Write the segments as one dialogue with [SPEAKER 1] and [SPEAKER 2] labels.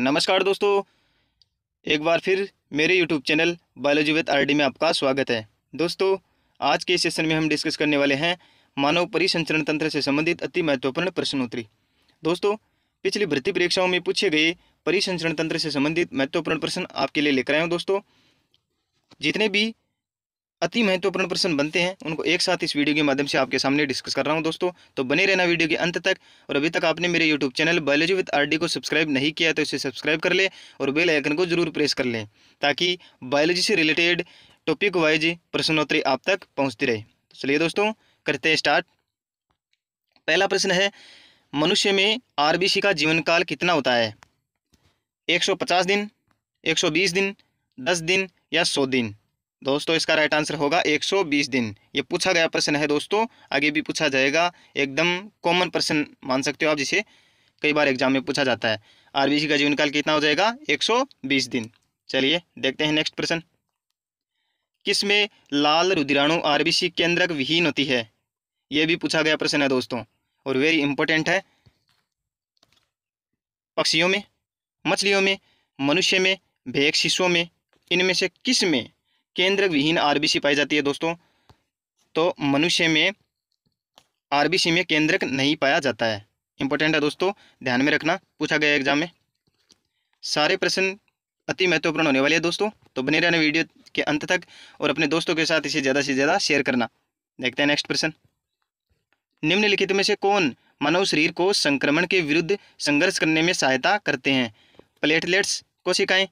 [SPEAKER 1] नमस्कार दोस्तों एक बार फिर मेरे YouTube channel biology with R में आपका स्वागत है दोस्तों आज के सेशन में हम डिस्कस करने वाले हैं मानव परिसंचरण तंत्र से संबंधित अति महत्वपूर्ण प्रश्नोत्तरी दोस्तों पिछली भर्ती परीक्षाओं में पूछे गए परिसंचरण तंत्र से संबंधित महत्वपूर्ण प्रश्न आपके लिए लेकर आए हूँ दोस्तों जितने भी अति महत्वपूर्ण प्रश्न बनते हैं उनको एक साथ इस वीडियो के माध्यम से आपके सामने डिस्कस कर रहा हूं दोस्तों तो बने रहना वीडियो के अंत तक और अभी तक आपने मेरे YouTube channel biology with RD को सब्सक्राइब नहीं किया तो इसे सब्सक्राइब कर ले और बेल आइकन को जरूर प्रेस कर लें ताकि बायोलॉजी से रिलेटेड टॉपिक वाइज प्रश्नोत्तरी आप तक पहुँचती रहे तो चलिए दोस्तों करते हैं स्टार्ट पहला प्रश्न है मनुष्य में आर का जीवन काल कितना होता है एक दिन एक दिन दस दिन या सौ दिन दोस्तों इसका राइट आंसर होगा 120 दिन ये पूछा गया प्रश्न है दोस्तों आगे भी पूछा जाएगा एकदम कॉमन प्रश्न मान सकते हो आप जिसे कई बार एग्जाम में पूछा जाता है आरबीसी का जीवनकाल कितना हो जाएगा 120 दिन चलिए देखते हैं नेक्स्ट प्रश्न किसमें लाल रुद्राणु आरबीसी केंद्रक विहीन होती है यह भी पूछा गया प्रश्न है दोस्तों और वेरी इंपॉर्टेंट है पक्षियों में मछलियों में मनुष्य में भेक शिशुओं में इनमें से किस में केंद्र विहीन आरबीसी पाई जाती है दोस्तों तो मनुष्य में आरबीसी में केंद्रक नहीं पाया जाता है इंपॉर्टेंट है दोस्तों ध्यान में रखना पूछा गया एग्जाम में सारे प्रश्न अति महत्वपूर्ण होने वाले हैं दोस्तों तो बने रहना वीडियो के अंत तक और अपने दोस्तों के साथ इसे ज़्यादा से ज़्यादा शेयर करना देखते हैं नेक्स्ट प्रश्न निम्नलिखित में से कौन मानव शरीर को संक्रमण के विरुद्ध संघर्ष करने में सहायता करते हैं प्लेटलेट्स कोशिकाएं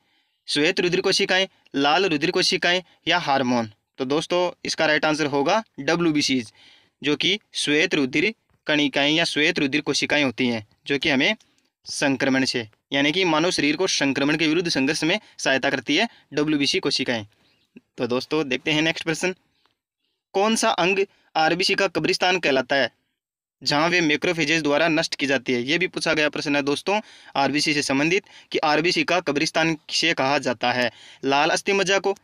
[SPEAKER 1] श्वेत रुद्र कोशिकाएं लाल रुधिर कोशिकाएं या हार्मोन तो दोस्तों इसका राइट आंसर होगा डब्ल्यू जो कि श्वेत रुधिर कणिकाएं या श्वेत रुधिर कोशिकाएं होती हैं जो कि हमें संक्रमण से यानी कि मानव शरीर को संक्रमण के विरुद्ध संघर्ष में सहायता करती है डब्ल्यू कोशिकाएं तो दोस्तों देखते हैं नेक्स्ट प्रश्न कौन सा अंग आरबीसी का कब्रिस्तान कहलाता है जहां वे मैक्रोफेजेस द्वारा नष्ट की जाती है ये भी पूछा गया प्रश्न है दोस्तों आरबीसी से संबंधित कि आरबीसी का कब्रिस्तान किसे कहा जाता है लाल अस्थि मज्जा को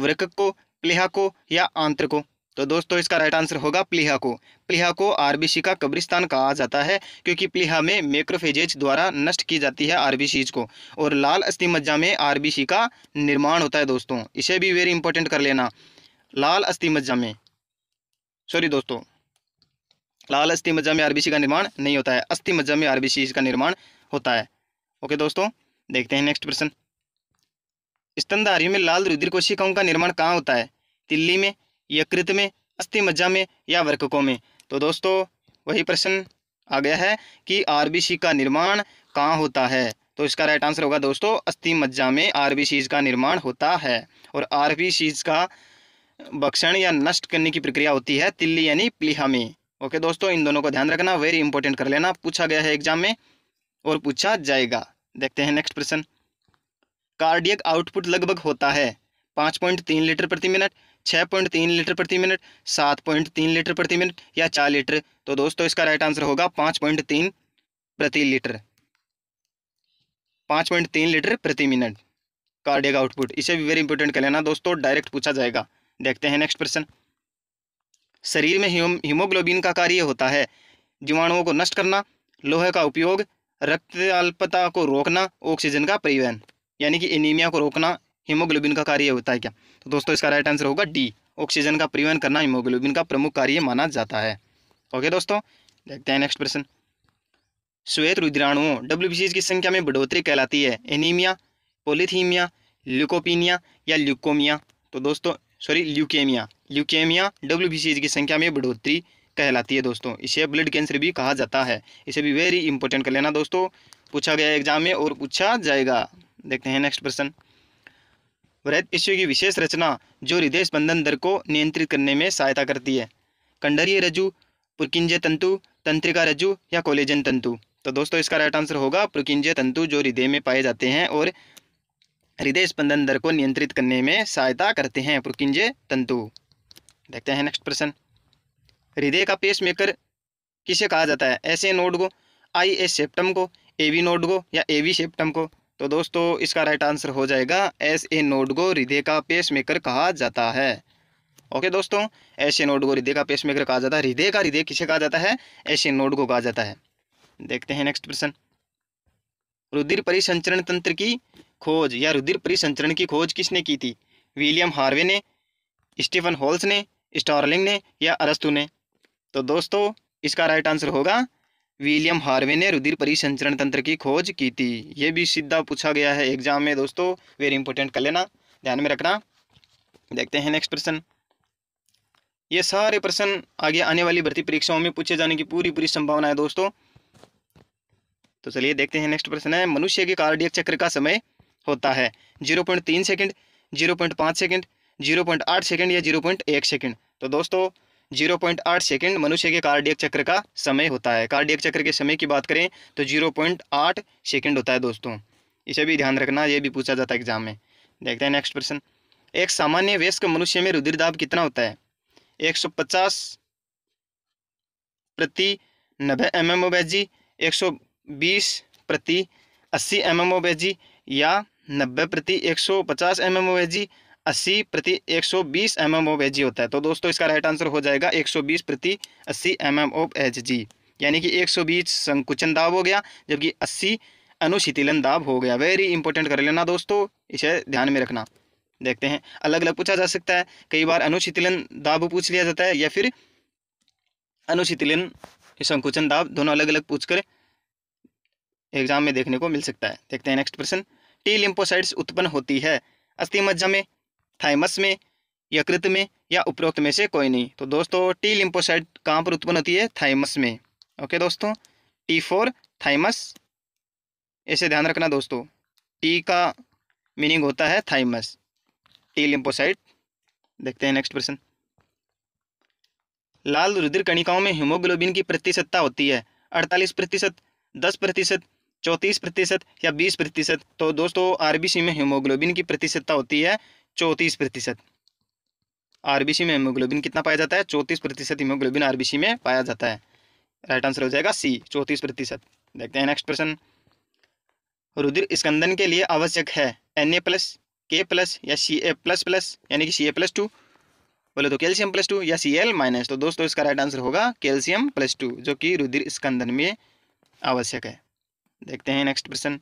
[SPEAKER 1] वृकक को प्लीहा को या आंत्र को तो दोस्तों इसका राइट आंसर होगा प्लीहा को प्लीहा को आरबीसी का कब्रिस्तान कहा जाता है क्योंकि प्लीहा में मैक्रोफेजेज द्वारा नष्ट की जाती है आरबीसी को और लाल अस्थि मज्जा में आरबीसी का निर्माण होता है दोस्तों इसे भी वेरी इंपॉर्टेंट कर लेना लाल अस्थि मज्जा में सॉरी दोस्तों लाल अस्थि मज्जा में आरबीसी का निर्माण नहीं होता है अस्थि मज्जा में आरबीसी का निर्माण होता है ओके दोस्तों देखते हैं नेक्स्ट प्रश्न स्तनधारियों में लाल रुद्र कोशिकाओं का निर्माण कहाँ होता है तिल्ली में यकृत में अस्थि मज्जा में या वर्कों में तो दोस्तों वही प्रश्न आ गया है कि आरबीसी का निर्माण कहाँ होता है तो इसका राइट आंसर होगा दोस्तों अस्थि मज्जा में आरबीसीज का निर्माण होता है और आरबीसीज का भक्षण या नष्ट करने की प्रक्रिया होती है तिल्ली यानी प्लीहा में ओके दोस्तों इन दोनों को ध्यान रखना वेरी इंपॉर्टेंट कर लेना पूछा गया है एग्जाम में और पूछा जाएगा देखते हैं नेक्स्ट प्रश्न कार्डियक आउटपुट लगभग होता है पाँच पॉइंट तीन लीटर प्रति मिनट छः पॉइंट तीन लीटर प्रति मिनट सात पॉइंट तीन लीटर प्रति मिनट या चार लीटर तो दोस्तों इसका राइट आंसर होगा पाँच पॉइंट तीन प्रति लीटर पाँच पॉइंट तीन लीटर प्रति मिनट कार्डियक आउटपुट इसे भी वेरी इंपॉर्टेंट कर लेना दोस्तों डायरेक्ट पूछा जाएगा देखते हैं नेक्स्ट प्रश्न शरीर में हीमोग्लोबिन का कार्य होता है जीवाणुओं को नष्ट करना लोहे का उपयोग अल्पता को रोकना ऑक्सीजन का परिवहन यानी कि एनीमिया को रोकना हीमोग्लोबिन का कार्य होता है क्या तो दोस्तों इसका राइट आंसर होगा डी ऑक्सीजन का परिवहन करना हीमोग्लोबिन का प्रमुख कार्य माना जाता है ओके दोस्तों देखते हैं नेक्स्ट प्रश्न श्वेत रुद्राणुओं डब्ल्यू की संख्या में बढ़ोतरी कहलाती है एनीमिया पोलिथीमिया ल्यूकोपीनिया या ल्यूकोमिया तो दोस्तों सॉरी ल्यूकेमिया ल्यूकेमिया डब्ल्यू की संख्या में बढ़ोतरी कहलाती है दोस्तों इसे ब्लड कैंसर भी कहा जाता है इसे भी वेरी इंपॉर्टेंट कर लेना दोस्तों पूछा गया एग्जाम में और पूछा जाएगा देखते हैं नेक्स्ट प्रश्न वृहत पेशियों की विशेष रचना जो हृदय स्पंदन दर को नियंत्रित करने में सहायता करती है कंडरीय रजू पुरकिंजय तंतु तंत्रिका रजू या कोलेजन तंतु तो दोस्तों इसका राइट आंसर होगा पुरकिंजय तंतु जो हृदय में पाए जाते हैं और हृदय स्पंदन दर को नियंत्रित करने में सहायता करते हैं पुरकिंजे तंतु देखते हैं नेक्स्ट प्रश्न हृदय का पेस मेकर किसे कहा जाता है ऐसे नोड को आई एस सेप्टम को ए वी नोड को या ए वी सेप्टम को तो दोस्तों इसका राइट आंसर हो जाएगा एस ए नोड को हृदय का पेस मेकर कहा जाता है ओके दोस्तों ऐसे नोड को हृदय का पेस मेकर कहा जाता है हृदय का हृदय किसे कहा जाता है ऐसे नोड को कहा जाता है देखते हैं नेक्स्ट प्रश्न रुधिर परिसंचरण तंत्र की खोज या रुधिर परिसंचरण की खोज किसने की थी विलियम हार्वे ने स्टीफन होल्स ने स्टारलिंग ने या अरस्तु ने तो दोस्तों इसका राइट आंसर होगा विलियम हार्वे ने रुधिर परिसंचरण तंत्र की खोज की थी ये भी सीधा पूछा गया है एग्जाम में दोस्तों वेरी इंपॉर्टेंट कर लेना ध्यान में रखना देखते हैं नेक्स्ट प्रश्न ये सारे प्रश्न आगे आने वाली भर्ती परीक्षाओं में पूछे जाने की पूरी पूरी संभावना है दोस्तों तो चलिए देखते हैं नेक्स्ट प्रश्न है मनुष्य के कार्डियक चक्र का समय होता है जीरो पॉइंट तीन सेकेंड जीरो पॉइंट पाँच सेकेंड जीरो पॉइंट आठ सेकेंड या जीरो पॉइंट एक सेकेंड तो दोस्तों जीरो पॉइंट आठ सेकेंड मनुष्य के कार्डियक चक्र का समय होता है कार्डियक चक्र के समय की बात करें तो जीरो पॉइंट आठ सेकेंड होता है दोस्तों इसे भी ध्यान रखना यह भी पूछा जाता है एग्जाम में देखते हैं नेक्स्ट प्रश्न एक सामान्य वयस्क मनुष्य में रुधिर दाब कितना होता है पचास प्रति नब्बे एम एम ओ जी एक प्रति अस्सी एम एम ओ जी या नब्बे प्रति एक सौ पचास एम एम ओवेजी अस्सी प्रति एक सौ बीस एम एम ओव जी होता है तो दोस्तों इसका राइट आंसर हो जाएगा एक सौ बीस प्रति अस्सी एम एम एच जी यानी कि एक सौ बीस संकुचन दाब हो गया जबकि अस्सी अनुशीतिलन दाब हो गया वेरी इंपॉर्टेंट कर लेना दोस्तों इसे ध्यान में रखना देखते हैं अलग अलग पूछा जा सकता है कई बार अनुशीतिलन दाब पूछ लिया जाता है या फिर अनुशीतिलन संकुचन दाब दोनों अलग अलग पूछकर एग्जाम में देखने को मिल सकता है देखते हैं नेक्स्ट प्रश्न टी लिम्फोसाइट्स उत्पन्न होती है अस्थि मज्जा में थाइमस में यकृत में या उपरोक्त में से कोई नहीं तो दोस्तों टी लिम्फोसाइट कहाँ पर उत्पन्न होती है थाइमस में ओके दोस्तों टी फोर थाइमस ऐसे ध्यान रखना दोस्तों टी का मीनिंग होता है थाइमस टी लिम्फोसाइट देखते हैं नेक्स्ट प्रश्न लाल रुद्र कणिकाओं में हीमोग्लोबिन की प्रतिशतता होती है अड़तालीस प्रतिशत दस प्रतिशत चौंतीस प्रतिशत या बीस प्रतिशत तो दोस्तों आरबीसी में हीमोग्लोबिन की प्रतिशतता होती है चौंतीस प्रतिशत आरबीसी में हीमोग्लोबिन कितना पाया जाता है चौंतीस प्रतिशत हीमोग्लोबिन आरबीसी में पाया जाता है राइट आंसर हो जाएगा सी चौंतीस प्रतिशत देखते हैं नेक्स्ट प्रश्न रुधिर स्कंदन के लिए आवश्यक है N A plus K plus या सी ए प्लस प्लस यानी कि सी ए प्लस टू बोले तो कैल्शियम प्लस टू या सी एल माइनस तो दोस्तों इसका राइट आंसर होगा कैल्शियम प्लस टू जो कि रुधिर स्कंदन में आवश्यक है देखते हैं नेक्स्ट प्रश्न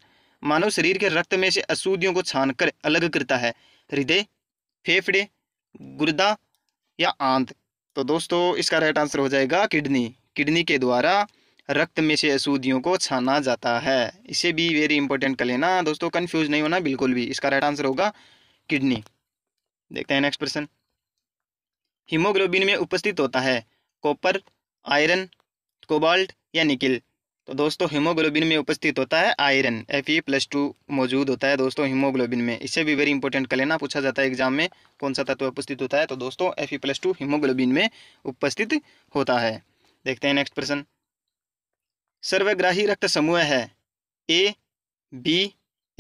[SPEAKER 1] मानव शरीर के रक्त में से अशुद्धियों को छान कर अलग करता है हृदय फेफड़े गुर्दा या आंत तो दोस्तों इसका राइट आंसर हो जाएगा किडनी किडनी के द्वारा रक्त में से अशुद्धियों को छाना जाता है इसे भी वेरी इंपॉर्टेंट कर लेना दोस्तों कन्फ्यूज नहीं होना बिल्कुल भी इसका राइट आंसर होगा किडनी देखते हैं नेक्स्ट प्रश्न हीमोग्लोबिन में उपस्थित होता है कॉपर आयरन कोबाल्ट या निकिल तो दोस्तों हीमोग्लोबिन में उपस्थित होता है iron F E plus two मौजूद होता है दोस्तों हीमोग्लोबिन में इससे भी वेरी इंपॉर्टेंट कर लेना पूछा जाता है एग्जाम में कौन सा तत्व उपस्थित होता है तो दोस्तों F E plus two haemoglobin में उपस्थित होता है देखते हैं नेक्स्ट प्रश्न सर्वग्राही रक्त समूह है ए बी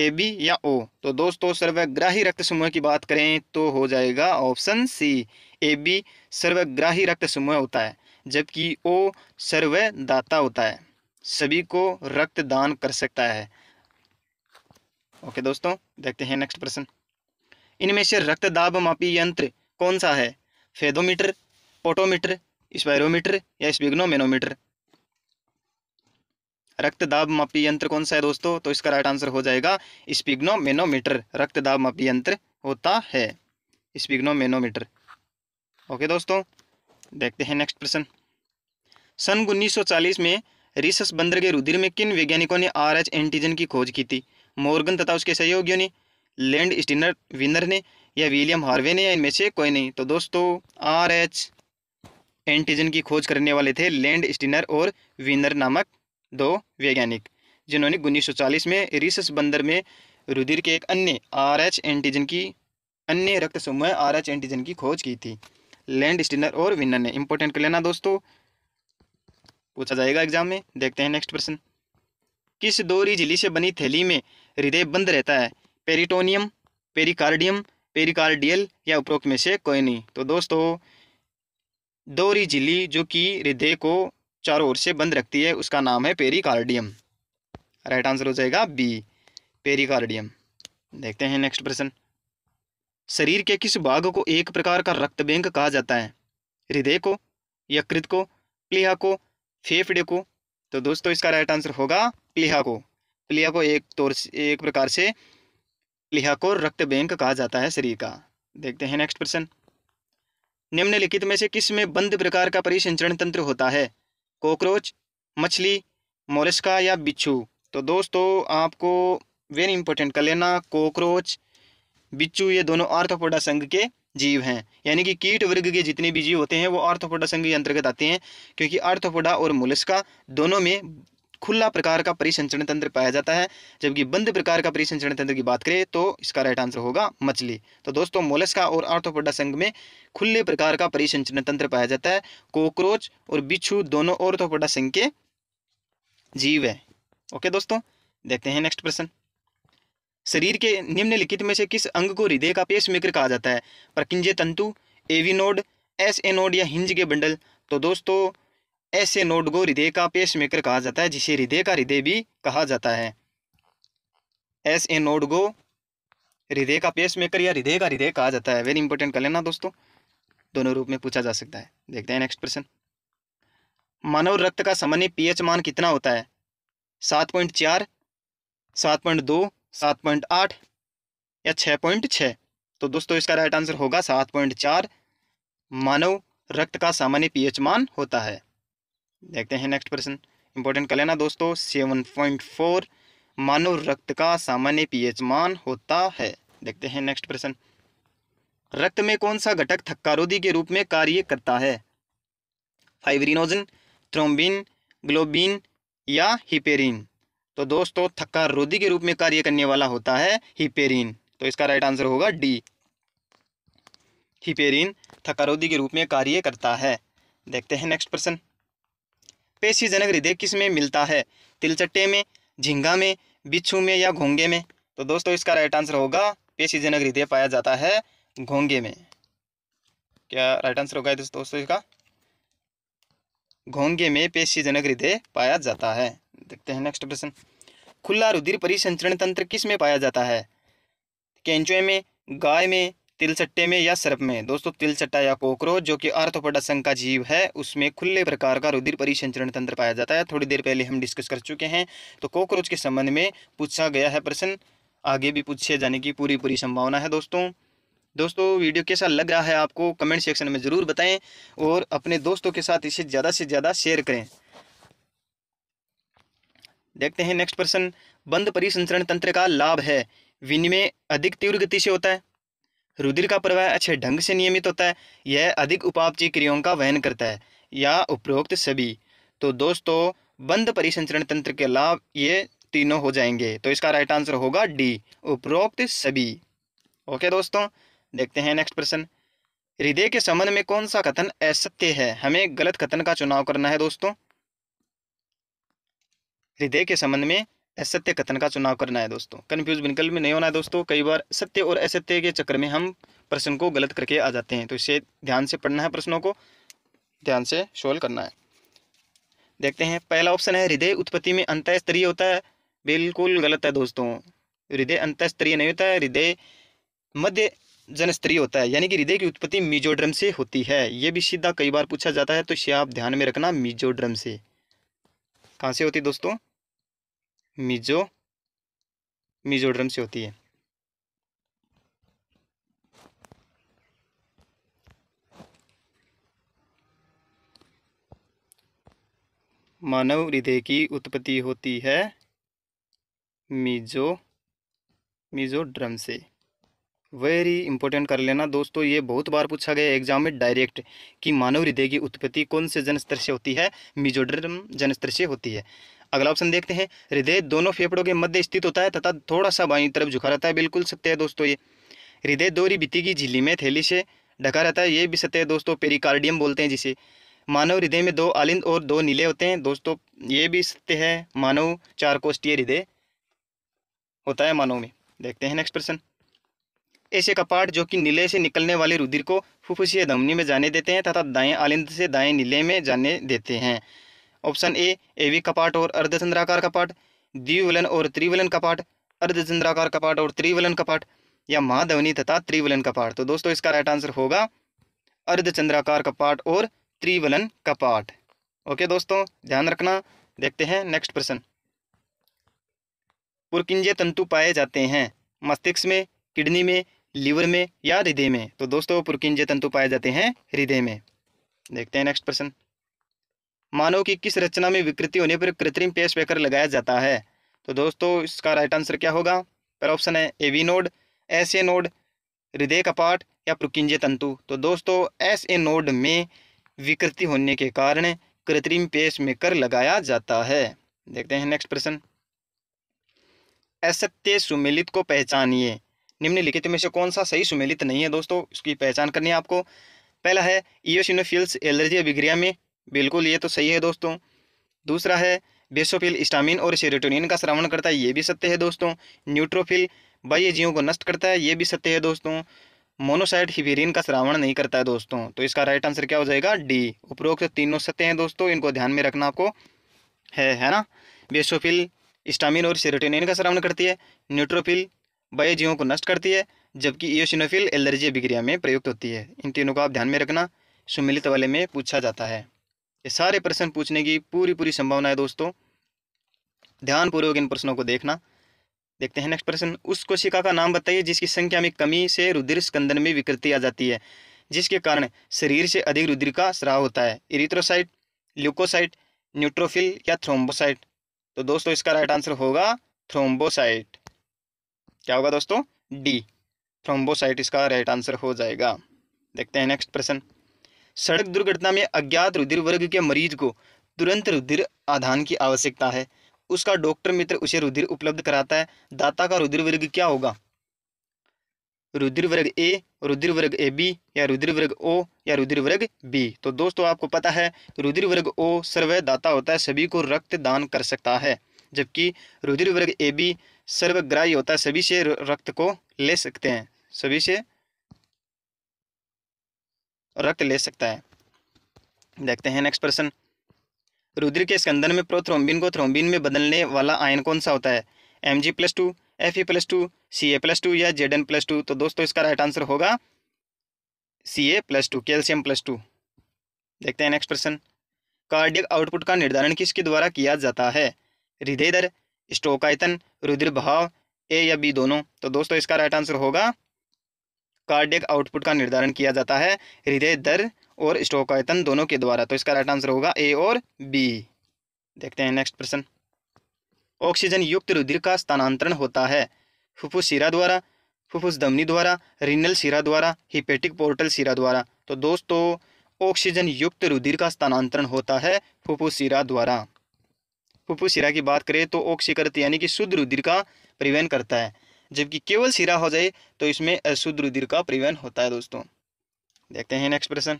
[SPEAKER 1] ए बी या ओ तो दोस्तों सर्वग्राही रक्त समूह की बात करें तो हो जाएगा ऑप्शन सी ए बी सर्वग्राही रक्त समूह होता है जबकि ओ सर्वदाता होता है सभी को रक्त दान कर सकता है ओके दोस्तों देखते हैं नेक्स्ट प्रश्न इनमें से रक्त दाब मापी यंत्र कौन सा है फेदोमीटर पोटोमीटर स्पायरोमीटर या स्पिग्नोमेनोमीटर रक्त दाब मापी यंत्र कौन सा है दोस्तों तो इसका राइट आंसर हो जाएगा स्पिग्नोमेनोमीटर रक्त दाब मापी यंत्र होता है स्पिग्नोमेनोमीटर ओके दोस्तों देखते हैं नेक्स्ट प्रश्न सन 1940 में रिसस बंदर के रुधिर में किन वैज्ञानिकों ने आर एच एंटीजन की खोज की थी मोर्गन तथा उसके सहयोगियों ने लैंड स्टिनर विनर ने या विलियम हार्वे ने या इनमें से कोई नहीं तो दोस्तों आर एच एंटीजन की खोज करने वाले थे लैंड स्टिनर और विनर नामक दो वैज्ञानिक जिन्होंने उन्नीस में रिसस बंदर में रुधिर के एक अन्य आर एच एंटीजन की अन्य रक्त समूह आर एच एंटीजन की खोज की थी लैंड स्टिनर और विनर ने इंपोर्टेंट कर लेना दोस्तों पूछा जाएगा एग्जाम में देखते हैं नेक्स्ट प्रश्न किस दोरी झिली से बनी थैली में हृदय बंद रहता है पेरिटोनियम पेरिकार्डियम पेरिकार्डियल या उपरोक्त में से कोई नहीं तो दोस्तों दोरी झिली जो कि हृदय को चारों ओर से बंद रखती है उसका नाम है पेरिकार्डियम राइट आंसर हो जाएगा बी पेरिकार्डियम देखते हैं नेक्स्ट प्रश्न शरीर के किस भाग को एक प्रकार का रक्त बैंक कहा जाता है हृदय को यकृत को प्लीहा को फेफड़े को तो दोस्तों इसका राइट आंसर होगा प्लीहा को प्लीहा को एक तौर एक प्रकार से प्लीहा को रक्त बैंक कहा जाता है शरीर का देखते हैं नेक्स्ट प्रश्न निम्नलिखित में से किस में बंद प्रकार का परिसंचरण तंत्र होता है कॉकरोच मछली मोलस्का या बिच्छू तो दोस्तों आपको वेरी इंपॉर्टेंट कर लेना कॉकरोच बिच्छू ये दोनों आर्थोपोडा संघ के जीव हैं यानी कि कीट वर्ग के जितने भी जीव होते हैं वो आर्थोपोडा संघ के अंतर्गत आते हैं क्योंकि आर्थोपोडा और मोलस्का दोनों में खुला प्रकार का परिसंचरण तंत्र पाया जाता है जबकि बंद प्रकार का परिसंचरण तंत्र की बात करें तो इसका राइट आंसर होगा मछली तो दोस्तों मोलस्का और आर्थोपोडा संघ में खुले प्रकार का परिसंचरण तंत्र पाया जाता है कॉकरोच और बिच्छू दोनों ऑर्थोपोडा संघ के जीव है ओके दोस्तों देखते हैं नेक्स्ट प्रश्न शरीर के निम्नलिखित में से किस अंग को हृदय का पेसमेकर कहा जाता है प्रकिंजे तंतु एविनोड एस ए नोड या हिंज के बंडल तो दोस्तों एस ए नोड को हृदय का पेसमेकर कहा जाता है जिसे हृदय का हृदय भी कहा जाता है एस ए नोड को हृदय का पेसमेकर या हृदय का हृदय कहा जाता है वेरी इंपॉर्टेंट कर लेना दोस्तों दोनों रूप में पूछा जा सकता है देखते हैं नेक्स्ट प्रश्न मानव रक्त का सामान्य पीएच मान कितना होता है सात पॉइंट चार सात पॉइंट दो सात पॉइंट आठ या छः पॉइंट छः तो दोस्तों इसका राइट आंसर होगा सात पॉइंट चार मानव रक्त का सामान्य पीएच मान होता है देखते हैं नेक्स्ट प्रश्न इंपॉर्टेंट कर लेना दोस्तों सेवन पॉइंट फोर मानव रक्त का सामान्य पीएच मान होता है देखते हैं नेक्स्ट प्रश्न रक्त में कौन सा घटक थक्कारोधी के रूप में कार्य करता है फाइब्रिनोजन थ्रोम्बिन ग्लोबिन या हिपेरिन तो दोस्तों थक्का रोधी के रूप में कार्य करने वाला होता है हिपेरिन तो इसका राइट आंसर होगा डी हिपेरिन रोधी के रूप में कार्य करता है देखते हैं नेक्स्ट प्रश्न पेशीजनक हृदय किस में मिलता है तिलचट्टे में झिंगा में बिच्छू में या घोंगे में तो दोस्तों इसका राइट आंसर होगा पेशीजनक हृदय पाया जाता है घोंगे में क्या राइट आंसर होगा दोस्तों इसका घोंगे में पेशीजनक हृदय पाया जाता है देखते हैं नेक्स्ट प्रश्न खुला रुधिर परिसंचरण तंत्र किस में पाया जाता है केंचुए में गाय में तिलसट्टे में या सर्प में दोस्तों तिलसट्टा या कोकरोच जो कि आर्थोपोडा संघ का जीव है उसमें खुले प्रकार का रुधिर परिसंचरण तंत्र पाया जाता है थोड़ी देर पहले हम डिस्कस कर चुके हैं तो कोकरोच के संबंध में पूछा गया है प्रश्न आगे भी पूछे जाने की पूरी पूरी संभावना है दोस्तों दोस्तों वीडियो कैसा लग रहा है आपको कमेंट सेक्शन में ज़रूर बताएं और अपने दोस्तों के साथ इसे ज़्यादा से ज़्यादा शेयर करें देखते हैं नेक्स्ट प्रश्न बंद परिसंचरण तंत्र का लाभ है विनिमय अधिक तीव्र गति से होता है रुधिर का प्रवाह अच्छे ढंग से नियमित होता है यह अधिक उपापची क्रियाओं का वहन करता है या उपरोक्त सभी तो दोस्तों बंद परिसंचरण तंत्र के लाभ ये तीनों हो जाएंगे तो इसका राइट आंसर होगा डी उपरोक्त सभी ओके दोस्तों देखते हैं नेक्स्ट प्रश्न हृदय के संबंध में कौन सा कथन असत्य है हमें गलत कथन का चुनाव करना है दोस्तों हृदय के संबंध में असत्य कथन का चुनाव करना है दोस्तों कन्फ्यूज बिनकल में नहीं होना है दोस्तों कई बार सत्य और असत्य के चक्कर में हम प्रश्न को गलत करके आ जाते हैं तो इसे ध्यान से पढ़ना है प्रश्नों को ध्यान से सोल्व करना है देखते हैं पहला ऑप्शन है हृदय उत्पत्ति में अंत स्तरीय होता है बिल्कुल गलत है दोस्तों हृदय अंत स्तरीय नहीं होता है हृदय मध्य जनस्तरीय होता है यानी कि हृदय की उत्पत्ति मिजोड्रम से होती है ये भी सीधा कई बार पूछा जाता है तो इसे आप ध्यान में रखना मिजोड्रम से कहाँ से होती दोस्तों मिजो मिजोरम से होती है मानव हृदय की उत्पत्ति होती है मिजो मिजो ड्रम से वेरी इंपॉर्टेंट कर लेना दोस्तों ये बहुत बार पूछा गया एग्जाम में डायरेक्ट कि मानव हृदय की उत्पत्ति कौन से जनस्तर से होती है मिजोड्रम जनस्तर से होती है अगला ऑप्शन देखते हैं हृदय दोनों फेफड़ों के मध्य स्थित होता है तथा थोड़ा सा बाई तरफ झुका रहता है बिल्कुल सत्य है दोस्तों ये हृदय दोरी भित्ति की झिल्ली में थैली से ढका रहता है ये भी सत्य है दोस्तों पेरिकार्डियम बोलते हैं जिसे मानव हृदय में दो आलिंद और दो नीले होते हैं दोस्तों ये भी सत्य है मानव चार कोष्टीय हृदय होता है मानव में देखते हैं नेक्स्ट प्रश्न ऐसे कपाट जो कि नीले से निकलने वाले रुधिर को फुफुसीय धमनी में जाने देते हैं तथा दाएं आलिंद से दाएं नीले में जाने देते हैं ऑप्शन ए एवी कपाट और अर्धचंद्राकार का द्विवलन और त्रिवलन का अर्धचंद्राकार का और त्रिवलन का या महाधवनी तथा त्रिवलन का तो दोस्तों इसका राइट आंसर होगा अर्धचंद्राकार कपाट और त्रिवलन कपाट ओके दोस्तों ध्यान रखना देखते हैं नेक्स्ट प्रश्न पुरकिंजे तंतु पाए जाते हैं मस्तिष्क में किडनी में लीवर में या हृदय में तो दोस्तों पुरकिंजे तंतु पाए जाते हैं हृदय में देखते हैं नेक्स्ट प्रश्न मानव की किस रचना में विकृति होने पर कृत्रिम पेसमेकर लगाया जाता है तो दोस्तों इसका राइट आंसर क्या होगा पर ऑप्शन है AV node S A node हृदय कपाट या प्रकिंजय तंतु तो दोस्तों एस ए नोड में विकृति होने के कारण कृत्रिम मेकर लगाया जाता है देखते हैं नेक्स्ट प्रश्न असत्य सुमेलित को पहचानिए निम्नलिखित में से कौन सा सही सुमेलित नहीं है दोस्तों इसकी पहचान करनी है आपको पहला है ईओसिनोफिल्स एलर्जी अभिक्रिया में बिल्कुल ये तो सही है दोस्तों दूसरा है बेसोफिल स्टामिन और सेरोटोनिन का श्रवण करता है ये भी सत्य है दोस्तों न्यूट्रोफिल बाह्य जीवों को नष्ट करता है ये भी सत्य है दोस्तों मोनोसाइड हिवेरिन का श्रावण नहीं करता है दोस्तों तो इसका राइट आंसर क्या हो जाएगा डी उपरोक्त तीनों सत्य हैं दोस्तों इनको ध्यान में रखना आपको है है ना बेसोफिल स्टामिन और सेरोटोनिन का श्रावण करती है न्यूट्रोफिल बाह्य जीवों को नष्ट करती है जबकि ईयोसिनोफिल एलर्जी अभिक्रिया में प्रयुक्त होती है इन तीनों को आप ध्यान में रखना सुमिलित वाले में पूछा जाता है ये सारे प्रश्न पूछने की पूरी पूरी संभावना है दोस्तों ध्यानपूर्वक इन प्रश्नों को देखना देखते हैं नेक्स्ट प्रश्न उस कोशिका का नाम बताइए जिसकी संख्या में कमी से रुद्र स्कंदन में विकृति आ जाती है जिसके कारण शरीर से अधिक रुद्र का स्राव होता है इरिथ्रोसाइट ल्यूकोसाइट न्यूट्रोफिल या थ्रोम्बोसाइट तो दोस्तों इसका राइट आंसर होगा थ्रोम्बोसाइट क्या होगा दोस्तों डी थ्रोम्बोसाइट इसका राइट आंसर हो जाएगा देखते हैं नेक्स्ट प्रश्न सड़क दुर्घटना में अज्ञात रुधिर वर्ग के मरीज को तुरंत रुधिर आधान की आवश्यकता है उसका डॉक्टर मित्र उसे रुधिर उपलब्ध कराता है दाता का रुधिर वर्ग क्या होगा रुधिर वर्ग ए रुधिर वर्ग ए बी या रुधिर वर्ग ओ या रुधिर वर्ग बी तो दोस्तों आपको पता है रुधिर वर्ग ओ सर्वदाता होता है सभी को रक्त दान कर सकता है जबकि रुधिर वर्ग ए बी सर्वग्राही होता है सभी से रक्त को ले सकते हैं सभी से रक्त ले सकता है देखते हैं नेक्स्ट प्रश्न रुद्र के स्कंदन में प्रोथ्रोम्बिन को थ्रोम्बिन में बदलने वाला आयन कौन सा होता है M G plus two F E plus two C A plus two या जेड एन प्लस टू तो दोस्तों इसका राइट आंसर होगा C A plus two calcium plus two देखते हैं नेक्स्ट प्रश्न कार्डियक आउटपुट का निर्धारण किसके द्वारा किया जाता है हृदय दर स्टोकायतन रुद्र भाव ए या बी दोनों तो दोस्तों इसका राइट आंसर होगा कार्डियक आउटपुट का निर्धारण किया जाता है हृदय दर और स्टोकायतन दोनों के द्वारा तो इसका राइट आंसर होगा ए और बी देखते हैं नेक्स्ट प्रश्न ऑक्सीजन युक्त रुधिर का स्थानांतरण होता है फुफ्फुस शिरा द्वारा फुफ्फुस धमनी द्वारा रिनल शिरा द्वारा हिपेटिक पोर्टल शिरा द्वारा तो दोस्तों ऑक्सीजन युक्त रुधिर का स्थानांतरण होता है फुफ्फुस शिरा द्वारा फुफ्फुस शिरा की बात करें तो ऑक्सीकृत यानी कि शुद्ध रुधिर का परिवहन करता है जबकि केवल सिरा हो जाए तो इसमें अशुद्ध रुधिर का परिवहन होता है दोस्तों देखते हैं नेक्स्ट प्रश्न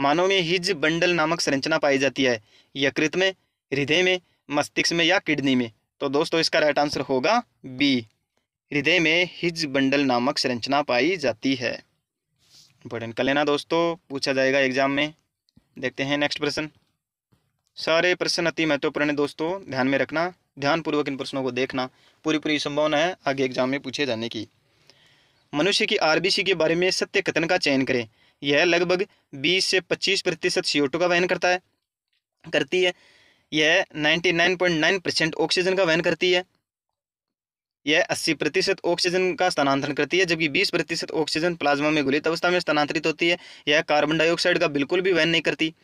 [SPEAKER 1] मानव में हिज बंडल नामक संरचना पाई जाती है यकृत में हृदय में मस्तिष्क में या किडनी में तो दोस्तों इसका राइट आंसर होगा बी हृदय में हिज बंडल नामक संरचना पाई जाती है इंपॉर्टेंट कर लेना दोस्तों पूछा जाएगा एग्जाम में देखते हैं नेक्स्ट प्रश्न सारे प्रश्न अति महत्वपूर्ण है दोस्तों ध्यान में रखना ध्यानपूर्वक इन प्रश्नों को देखना पूरी पूरी संभावना है आगे एग्जाम में पूछे जाने की मनुष्य की आरबीसी के बारे में सत्य कथन का चयन करें यह लगभग 20 से 25 प्रतिशत सी का वहन करता है करती है यह 99.9 परसेंट ऑक्सीजन का वहन करती है यह 80 प्रतिशत ऑक्सीजन का स्थानांतरण करती है जबकि 20 प्रतिशत ऑक्सीजन प्लाज्मा में घुलित अवस्था में स्थानांतरित होती है यह कार्बन डाइऑक्साइड का बिल्कुल भी वहन नहीं करती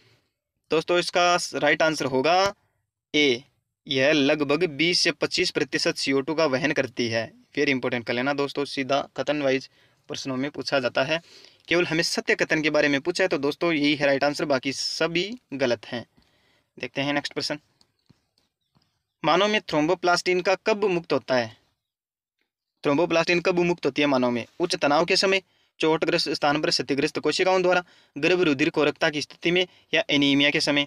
[SPEAKER 1] दोस्तों इसका राइट आंसर होगा ए यह लगभग 20 से 25 प्रतिशत सी का वहन करती है फिर इंपोर्टेंट कर लेना दोस्तों सीधा कथन वाइज प्रश्नों में पूछा जाता है केवल हमें सत्य कथन के बारे में पूछा है तो दोस्तों यही है राइट आंसर बाकी सभी गलत हैं देखते हैं नेक्स्ट प्रश्न मानव में थ्रोम्बोप्लास्टिन का कब मुक्त होता है थ्रोम्बोप्लास्टिन कब मुक्त होती है मानव में उच्च तनाव के समय चोटग्रस्त स्थान पर क्षतिग्रस्त कोशिकाओं द्वारा गर्भ रुधिर कोरकता की स्थिति में या एनीमिया के समय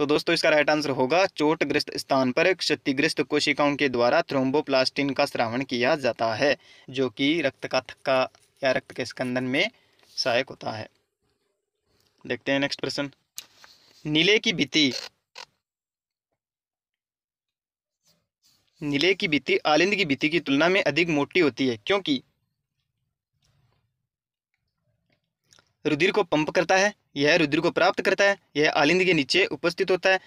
[SPEAKER 1] तो दोस्तों इसका राइट आंसर होगा चोटग्रस्त स्थान पर क्षतिग्रस्त कोशिकाओं के द्वारा थ्रोम्बोप्लास्टिन का श्रावण किया जाता है जो कि रक्त का थक्का या रक्त के स्कंदन में सहायक होता है देखते हैं नेक्स्ट प्रश्न नीले की भीति नीले की भीति आलिंद की भीति की तुलना में अधिक मोटी होती है क्योंकि रुधिर को पंप करता है यह रुधिर को प्राप्त करता है यह आलिंद के नीचे उपस्थित होता है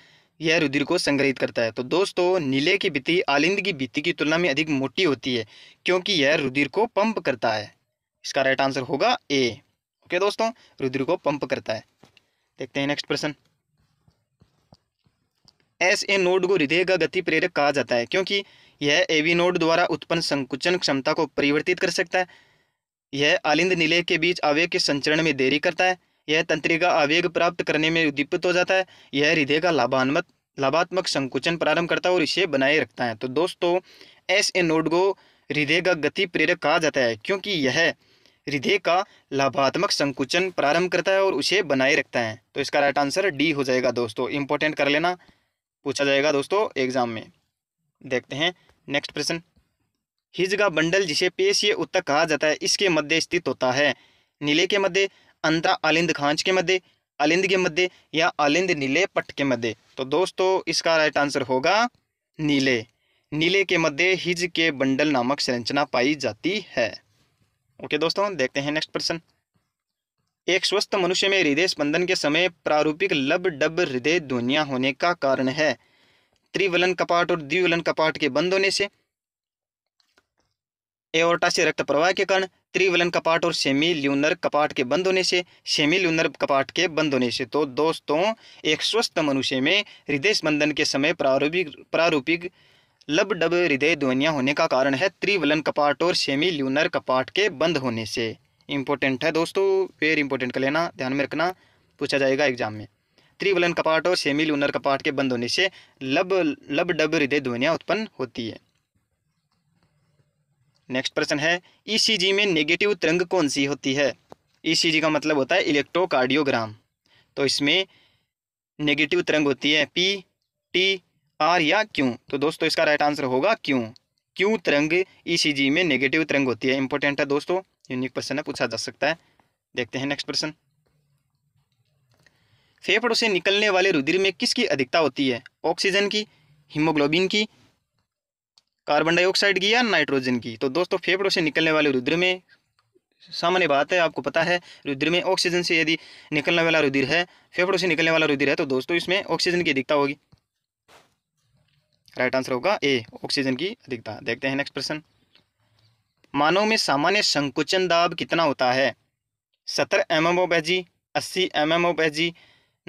[SPEAKER 1] यह रुधिर को संग्रहित करता है तो दोस्तों नीले की भित्ति आलिंद की भित्ति की तुलना में अधिक मोटी होती है क्योंकि यह रुधिर को पंप करता है इसका राइट आंसर होगा ए ओके दोस्तों रुधिर को पंप करता है देखते हैं नेक्स्ट प्रश्न एस ए नोड को हृदय का गति प्रेरक कहा जाता है क्योंकि यह एवी नोड द्वारा उत्पन्न संकुचन क्षमता को परिवर्तित कर सकता है यह आलिंद निलय के बीच आवेग के संचरण में देरी करता है यह तंत्रिका आवेग प्राप्त करने में उद्दीपित हो जाता है यह हृदय का लाभान्वत लाभात्मक संकुचन प्रारंभ करता है और इसे बनाए रखता है तो दोस्तों एस ए नोड को हृदय का गति प्रेरक कहा जाता है क्योंकि यह हृदय का लाभात्मक संकुचन प्रारंभ करता है और उसे बनाए रखता है तो इसका राइट आंसर डी हो जाएगा दोस्तों इंपॉर्टेंट कर लेना पूछा जाएगा दोस्तों एग्जाम में देखते हैं नेक्स्ट प्रश्न हिज का बंडल जिसे पेश ये उत्तक कहा जाता है इसके मध्य स्थित होता है नीले के मध्य अंतरा आलिंद खांच के मध्य आलिंद के मध्य या आलिंद नीले पट के मध्य तो दोस्तों इसका राइट आंसर होगा नीले नीले के मध्य हिज के बंडल नामक संरचना पाई जाती है ओके दोस्तों देखते हैं नेक्स्ट प्रश्न एक स्वस्थ मनुष्य में हृदय स्पंदन के समय प्रारूपिक लब डब हृदय ध्वनिया होने का कारण है त्रिवलन कपाट और द्विवलन कपाट के बंद होने से एओर्टा से रक्त प्रवाह के कारण त्रिवलन कपाट और सेमी ल्यूनर कपाट के बंद होने से सेमी ल्यूनर कपाट के बंद होने से तो दोस्तों एक स्वस्थ मनुष्य में हृदय स्पंदन के समय प्रारूपिक प्रारूपिक लब डब हृदय ध्वनिया होने का कारण है त्रिवलन कपाट और सेमी ल्यूनर कपाट के बंद होने से इम्पोर्टेंट है दोस्तों वेरी इंपॉर्टेंट का लेना ध्यान में रखना पूछा जाएगा एग्जाम में त्रिवलन कपाट और सेमी ल्यूनर कपाट के बंद होने से लब लब डब हृदय ध्वनिया उत्पन्न होती है नेक्स्ट प्रश्न है ईसीजी e में नेगेटिव तरंग कौन सी होती है ईसीजी e का मतलब होता है इलेक्ट्रोकार्डियोग्राम तो इसमें नेगेटिव तरंग होती है पी टी आर या क्यू तो दोस्तों इसका राइट आंसर होगा क्यों क्यों तरंग ईसीजी e में नेगेटिव तरंग होती है इंपॉर्टेंट है दोस्तों यूनिक प्रश्न है पूछा जा सकता है देखते हैं नेक्स्ट प्रश्न फेफड़ों से निकलने वाले रुधिर में किसकी अधिकता होती है ऑक्सीजन की हीमोग्लोबिन की कार्बन डाइऑक्साइड की या नाइट्रोजन की तो दोस्तों फेफड़ों से निकलने वाले रुद्र में सामान्य बात है आपको पता है रुद्र में ऑक्सीजन से यदि निकलने वाला रुधिर है फेफड़ों से निकलने वाला रुधिर है तो दोस्तों इसमें ऑक्सीजन की अधिकता होगी राइट आंसर होगा ए ऑक्सीजन की अधिकता देखते हैं नेक्स्ट प्रश्न मानव में सामान्य संकुचन दाब कितना होता है सत्तर एम एम ओ पे जी अस्सी एम एम ओ पे जी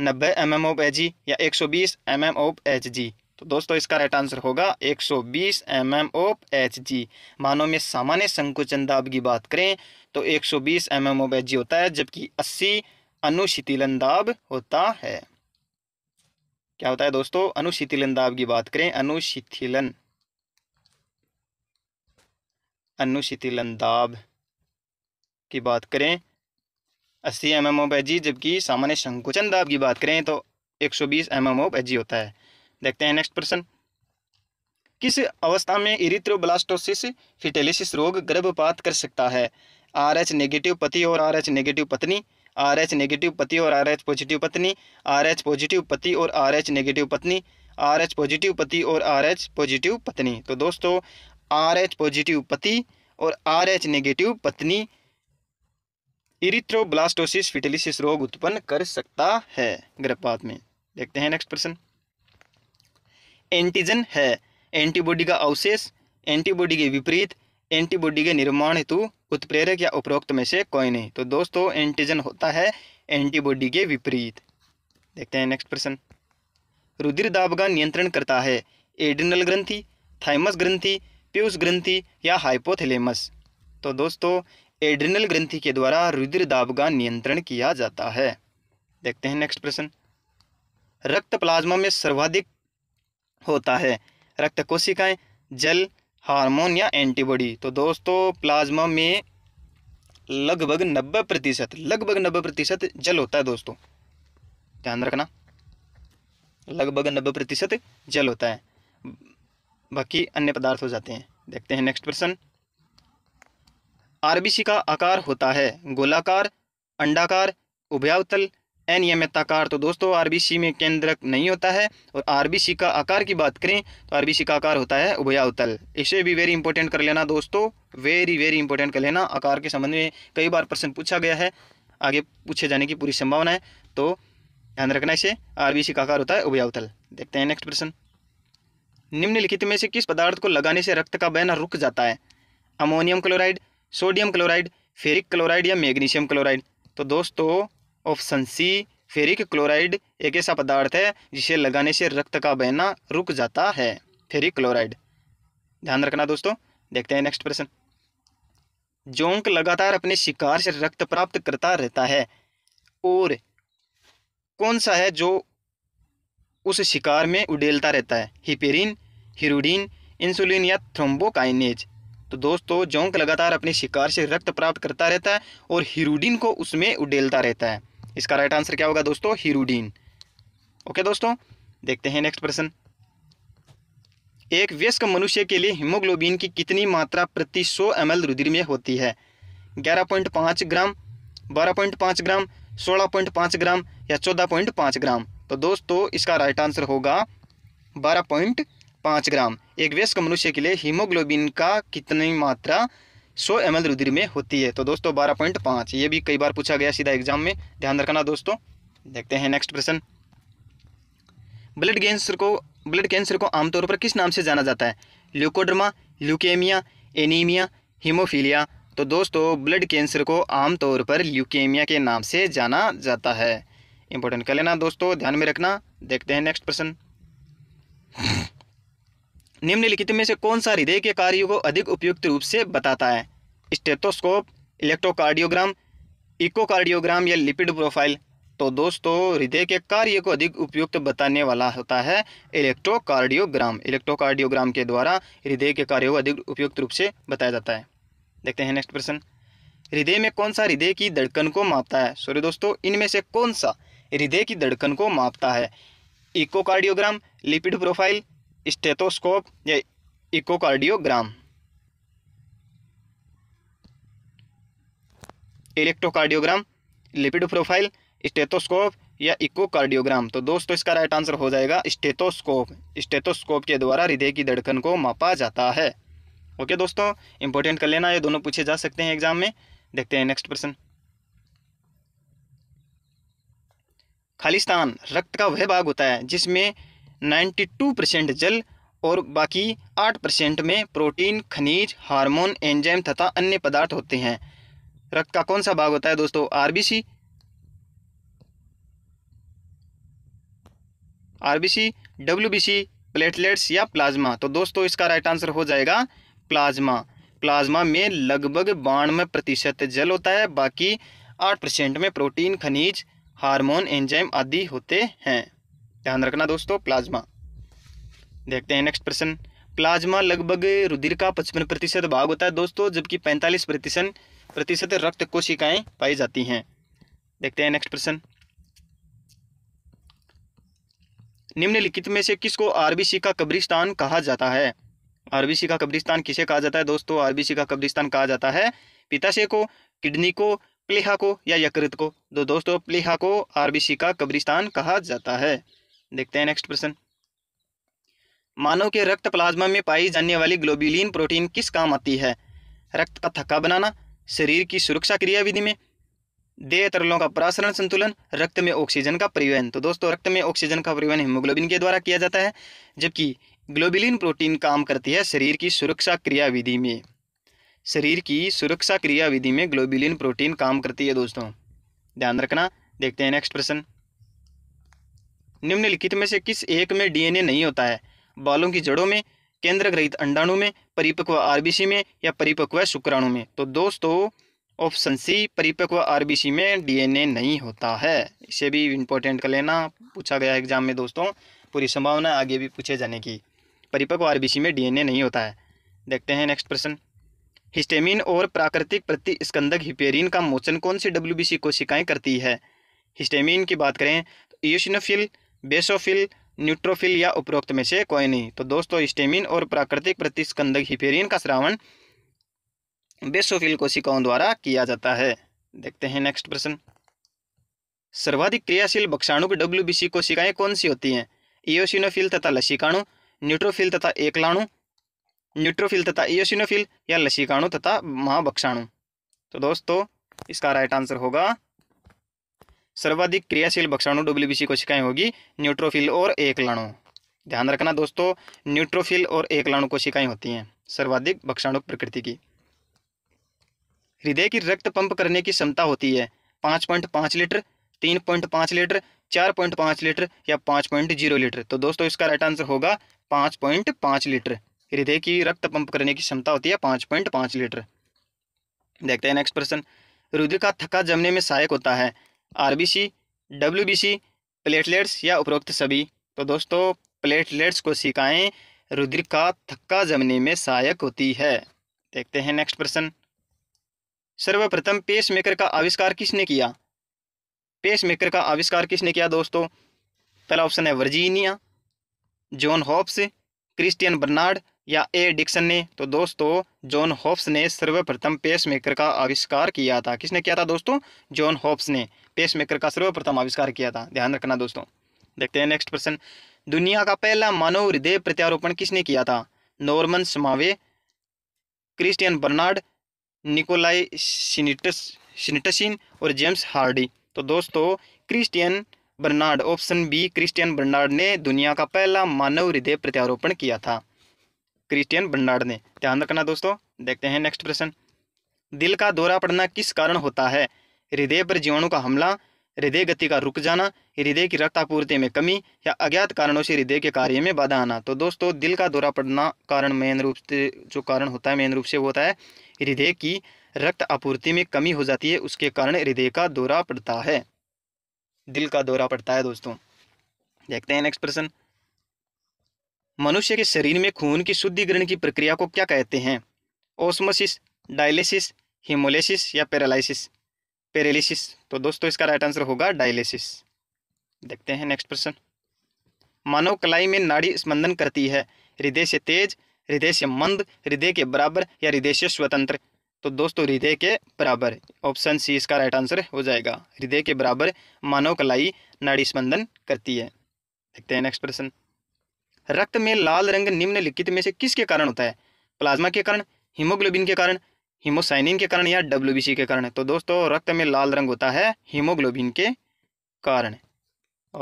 [SPEAKER 1] नब्बे एम एम ओ पे जी या एक सौ बीस M M O H G तो दोस्तों इसका राइट आंसर होगा 120 सौ बीस M M of H G मानो में सामान्य संकुचन दाब की बात करें तो 120 सौ बीस M M of H G होता है जबकि 80 अनुशीतिलन दाब होता है क्या होता है दोस्तों अनुशीतिलन दाब की बात करें अनुशीतिलन अनुशीतिलन दाब की बात करें अस्सी M M of H G जबकि सामान्य संकुचन दाब की बात करें तो 120 सौ बीस एम एम एच जी होता है देखते हैं नेक्स्ट प्रश्न किस अवस्था में इरित्रोब्लास्टोसिस फिटेलिसिस रोग गर्भपात कर सकता है आर एच नेगेटिव पति और आर एच नेगेटिव पत्नी आर एच नेगेटिव पति और आर एच पॉजिटिव पत्नी आर एच पॉजिटिव पति और आर एच नेगेटिव पत्नी आर एच पॉजिटिव पति और आर एच पॉजिटिव पत्नी तो दोस्तों आर एच पॉजिटिव पति और आर एच नेगेटिव पत्नी इरिथ्रोब्लास्टोसिस फिटेलिसिस रोग उत्पन्न कर सकता है गर्भपात में देखते हैं नेक्स्ट प्रश्न एंटीजन है एंटीबॉडी का अवशेष एंटीबॉडी के विपरीत एंटीबॉडी के निर्माण हेतु उत्प्रेरक या उपरोक्त में से कोई नहीं तो दोस्तों एंटीजन होता है एंटीबॉडी के विपरीत देखते हैं नेक्स्ट प्रश्न रुधिर दाब का नियंत्रण करता है एडिनल ग्रंथि थाइमस ग्रंथि प्यूस ग्रंथि या हाइपोथेलेमस तो दोस्तों एड्रिनल ग्रंथि के द्वारा रुधिर दाब का नियंत्रण किया जाता है देखते हैं नेक्स्ट प्रश्न रक्त प्लाज्मा में सर्वाधिक होता है रक्त कोशिकाएँ जल हार्मोन या एंटीबॉडी तो दोस्तों प्लाज्मा में लगभग नब्बे प्रतिशत लगभग नब्बे प्रतिशत जल होता है दोस्तों ध्यान रखना लगभग नब्बे प्रतिशत जल होता है बाकी अन्य पदार्थ हो जाते हैं देखते हैं नेक्स्ट प्रश्न आरबीसी का आकार होता है गोलाकार अंडाकार उभयावतल अनियमित आकार तो दोस्तों आरबीसी में केंद्रक नहीं होता है और आरबीसी का आकार की बात करें तो आरबीसी का आकार होता है उतल इसे भी वेरी इंपॉर्टेंट कर लेना दोस्तों वेरी वेरी इंपॉर्टेंट कर लेना आकार के संबंध में कई बार प्रश्न पूछा गया है आगे पूछे जाने की पूरी संभावना है तो ध्यान रखना इसे आरबीसी का आकार होता है उतल देखते हैं नेक्स्ट प्रश्न निम्नलिखित में से किस पदार्थ को लगाने से रक्त का बहना रुक जाता है ammonium chloride sodium chloride ferric chloride या मैग्नीशियम क्लोराइड तो दोस्तों ऑप्शन सी फेरिक क्लोराइड एक ऐसा पदार्थ है जिसे लगाने से रक्त का बहना रुक जाता है फेरिक क्लोराइड ध्यान रखना दोस्तों देखते हैं नेक्स्ट प्रश्न जोंक लगातार अपने शिकार से रक्त प्राप्त करता रहता है और कौन सा है जो उस शिकार में उडेलता रहता है हिपेरिन हिरोडीन इंसुलिन या थ्रोम्बोकाइनेज तो दोस्तों जोंक लगातार अपने शिकार से रक्त प्राप्त करता रहता है और हिरोडीन को उसमें उडेलता रहता है इसका राइट आंसर क्या होगा दोस्तों हीरोडीन ओके दोस्तों देखते हैं नेक्स्ट प्रश्न एक व्यस्क मनुष्य के लिए हीमोग्लोबिन की कितनी मात्रा प्रति 100 एम रुधिर में होती है 11.5 ग्राम 12.5 ग्राम 16.5 ग्राम या 14.5 ग्राम तो दोस्तों इसका राइट आंसर होगा 12.5 ग्राम एक व्यस्क मनुष्य के लिए हीमोग्लोबिन का कितनी मात्रा सौ एम रुधिर में होती है तो दोस्तों बारह पॉइंट पाँच ये भी कई बार पूछा गया सीधा एग्जाम में ध्यान रखना दोस्तों देखते हैं नेक्स्ट प्रश्न ब्लड कैंसर को ब्लड कैंसर को आमतौर पर किस नाम से जाना जाता है ल्यूकोड्रमा ल्यूकेमिया एनीमिया हीमोफीलिया तो दोस्तों ब्लड कैंसर को आमतौर पर ल्यूकेमिया के नाम से जाना जाता है इंपॉर्टेंट कर लेना दोस्तों ध्यान में रखना देखते हैं नेक्स्ट प्रश्न निम्नलिखित में से कौन सा हृदय के कार्यों को अधिक उपयुक्त रूप से बताता है स्टेथोस्कोप इलेक्ट्रोकार्डियोग्राम इकोकार्डियोग्राम या लिपिड प्रोफाइल तो दोस्तों हृदय के कार्य को अधिक उपयुक्त बताने वाला होता है इलेक्ट्रोकार्डियोग्राम इलेक्ट्रोकार्डियोग्राम के द्वारा हृदय के कार्य को अधिक उपयुक्त रूप से बताया जाता है देखते हैं नेक्स्ट प्रश्न हृदय में कौन सा हृदय की धड़कन को मापता है सॉरी दोस्तों इनमें से कौन सा हृदय की धड़कन को मापता है इकोकार्डियोग्राम लिपिड प्रोफाइल स्टेथोस्कोप या echocardiogram electrocardiogram lipid profile stethoscope या इकोकार्डियोग्राम तो दोस्तों इसका राइट आंसर हो जाएगा स्टेथोस्कोप स्टेथोस्कोप के द्वारा हृदय की धड़कन को मापा जाता है ओके दोस्तों इंपॉर्टेंट कर लेना ये दोनों पूछे जा सकते हैं एग्जाम में देखते हैं नेक्स्ट प्रश्न खालिस्तान रक्त का वह भाग होता है जिसमें 92 परसेंट जल और बाकी 8 परसेंट में प्रोटीन खनिज हार्मोन एंजाइम तथा अन्य पदार्थ होते हैं रक्त का कौन सा भाग होता है दोस्तों आरबीसी आरबीसी डब्ल्यूबीसी प्लेटलेट्स या प्लाज्मा तो दोस्तों इसका राइट आंसर हो जाएगा प्लाज्मा प्लाज्मा में लगभग बानवे प्रतिशत जल होता है बाकी आठ परसेंट में प्रोटीन खनिज हार्मोन एंजाइम आदि होते हैं ध्यान रखना दोस्तों प्लाज्मा देखते हैं नेक्स्ट प्रश्न प्लाज्मा लगभग रुधिर का पचपन प्रतिशत भाग होता है दोस्तों जबकि पैंतालीस प्रतिशत प्रतिशत रक्त कोशिकाएं पाई जाती हैं देखते हैं नेक्स्ट प्रश्न निम्नलिखित में से किसको आरबीसी का कब्रिस्तान कहा जाता है आरबीसी का कब्रिस्तान किसे कहा जाता है दोस्तों आरबीसी का कब्रिस्तान कहा जाता है पिताशय को किडनी को प्लेहा को या यकृत को तो दोस्तों प्लेहा को आरबीसी का कब्रिस्तान कहा जाता है देखते हैं नेक्स्ट प्रश्न मानव के रक्त प्लाज्मा में पाई जाने वाली ग्लोबिलीन प्रोटीन किस काम आती है रक्त का थक्का बनाना शरीर की सुरक्षा क्रियाविधि में देह तरलों का प्रासरण संतुलन रक्त में ऑक्सीजन का परिवहन तो दोस्तों रक्त में ऑक्सीजन का परिवहन हिमोग्लोबिन के द्वारा किया जाता है जबकि ग्लोबिलिन प्रोटीन काम करती है शरीर की सुरक्षा क्रियाविधि में शरीर की सुरक्षा क्रियाविधि में ग्लोबिलिन प्रोटीन काम करती है दोस्तों ध्यान रखना देखते हैं नेक्स्ट प्रश्न निम्नलिखित में से किस एक में डीएनए नहीं होता है बालों की जड़ों में केंद्र ग्रहित अंडाणु में परिपक्व आरबीसी में या परिपक्व शुक्राणु में तो दोस्तों ऑप्शन सी परिपक्व आरबीसी में डीएनए नहीं होता है इसे भी इम्पोर्टेंट कर लेना पूछा गया एग्जाम में दोस्तों पूरी संभावना आगे भी पूछे जाने की परिपक्व आरबीसी में डीएनए नहीं होता है देखते हैं नेक्स्ट प्रश्न हिस्टेमिन और प्राकृतिक प्रतिस्कंदक हिपेरिन का मोचन कौन सी डब्ल्यू कोशिकाएं करती है हिस्टेमिन की बात करें तो ईयोसिनोफिल बेसोफिल न्यूट्रोफिल या उपरोक्त में से कोई नहीं तो दोस्तों स्टेमिन और प्राकृतिक प्रतिस्कंदक हिपेरिन का श्रावण बेसोफिल कोशिकाओं द्वारा किया जाता है देखते हैं नेक्स्ट प्रश्न सर्वाधिक क्रियाशील बक्षाणु की डब्ल्यू बी सी कोशिकाएं कौन सी होती हैं ईओसिनोफिल तथा लसिकाणु न्यूट्रोफिल तथा एकलाणु न्यूट्रोफिल तथा ईओसिनोफिल या लसिकाणु तथा महाबक्षाणु तो दोस्तों इसका राइट आंसर होगा सर्वाधिक क्रियाशील भक्षाणु डब्ल्यू कोशिकाएं होगी न्यूट्रोफिल और एकलाणु ध्यान रखना दोस्तों न्यूट्रोफिल और एकलाणु कोशिकाएं होती हैं सर्वाधिक भक्षाणु प्रकृति की हृदय की रक्त पंप करने की क्षमता होती है पाँच पॉइंट पाँच लीटर तीन पॉइंट पाँच लीटर चार पॉइंट पाँच लीटर या पाँच पॉइंट जीरो लीटर तो दोस्तों इसका राइट आंसर होगा पाँच पॉइंट पाँच लीटर हृदय की रक्त पंप करने की क्षमता होती है पाँच पॉइंट पाँच लीटर देखते हैं नेक्स्ट प्रश्न रुधिर का थका जमने में सहायक होता है आरबीसी डब्ल्यूबीसी प्लेटलेट्स या उपरोक्त सभी तो दोस्तों प्लेटलेट्स को सिकाएँ रुद्र का थक्का जमने में सहायक होती है देखते हैं नेक्स्ट प्रश्न सर्वप्रथम पेसमेकर का आविष्कार किसने किया पेसमेकर का आविष्कार किसने किया दोस्तों पहला ऑप्शन है Virginia John Hopps Christiaan Barnard या ए डिक्सन ने तो दोस्तों जॉन होप्स ने सर्वप्रथम पेसमेकर का आविष्कार किया था किसने किया था दोस्तों जॉन होप्स ने पेसमेकर का सर्वप्रथम आविष्कार किया था ध्यान रखना दोस्तों देखते हैं नेक्स्ट प्रश्न दुनिया का पहला मानव हृदय प्रत्यारोपण किसने किया था Norman Shumway Christiaan Barnard Nikolai Sinitsyn और जेम्स हार्डी तो दोस्तों Christiaan Barnard option B Christiaan Barnard ने दुनिया का पहला मानव हृदय प्रत्यारोपण किया था क्रिस्टियन बंडार्ड ने ध्यान रखना दोस्तों देखते हैं नेक्स्ट प्रश्न दिल का दौरा पड़ना किस कारण होता है हृदय पर जीवाणु का हमला हृदय गति का रुक जाना हृदय की रक्त आपूर्ति में कमी या अज्ञात कारणों से हृदय के कार्य में बाधा आना तो दोस्तों दिल का दौरा पड़ना कारण मेन रूप से जो कारण होता है मेन रूप से वो होता है हृदय की रक्त आपूर्ति में कमी हो जाती है उसके कारण हृदय का दौरा पड़ता है दिल का दौरा पड़ता है दोस्तों देखते हैं नेक्स्ट प्रश्न मनुष्य के शरीर में खून की शुद्धिकरण की प्रक्रिया को क्या कहते हैं ओस्मोसिस डायलिसिस हिमोलिसिस या पैरालिसिस पेरेलिसिस तो दोस्तों इसका राइट आंसर होगा डायलिसिस देखते हैं नेक्स्ट प्रश्न मानव कलाई में नाड़ी स्पंदन करती है हृदय से तेज हृदय से मंद हृदय के बराबर या हृदय से स्वतंत्र तो दोस्तों हृदय के बराबर ऑप्शन सी इसका राइट आंसर हो जाएगा हृदय के बराबर मानव कलाई नाड़ी स्पंदन करती है देखते हैं नेक्स्ट प्रश्न रक्त में लाल रंग निम्नलिखित में से किसके कारण होता है प्लाज्मा के कारण हीमोग्लोबिन के कारण हीमोसाइनिन के कारण या डब्ल्यू के कारण तो दोस्तों रक्त में लाल रंग होता है हीमोग्लोबिन के कारण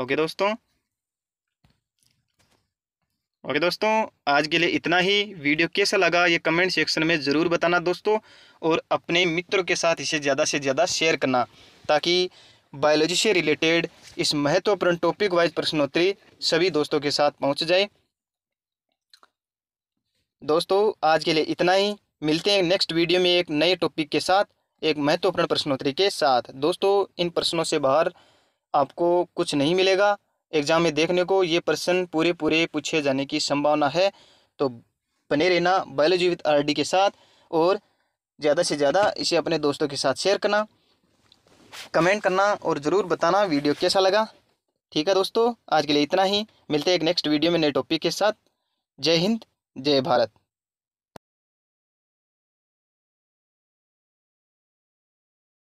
[SPEAKER 1] ओके दोस्तों ओके दोस्तों आज के लिए इतना ही वीडियो कैसा लगा ये कमेंट सेक्शन में ज़रूर बताना दोस्तों और अपने मित्रों के साथ इसे ज़्यादा से ज़्यादा शेयर करना ताकि बायोलॉजी से रिलेटेड इस महत्वपूर्ण टॉपिक वाइज प्रश्नोत्तरी सभी दोस्तों के साथ पहुंच जाए दोस्तों आज के लिए इतना ही मिलते हैं नेक्स्ट वीडियो में एक नए टॉपिक के साथ एक महत्वपूर्ण प्रश्नोत्तरी के साथ दोस्तों इन प्रश्नों से बाहर आपको कुछ नहीं मिलेगा एग्जाम में देखने को ये प्रश्न पूरे पूरे पूछे जाने की संभावना है तो बने रहना बायोलॉजी विद डी के साथ और ज़्यादा से ज़्यादा इसे अपने दोस्तों के साथ शेयर करना कमेंट करना और ज़रूर बताना वीडियो कैसा लगा ठीक है दोस्तों आज के लिए इतना ही मिलते हैं एक नेक्स्ट वीडियो में नए टॉपिक के साथ जय हिंद जय भारत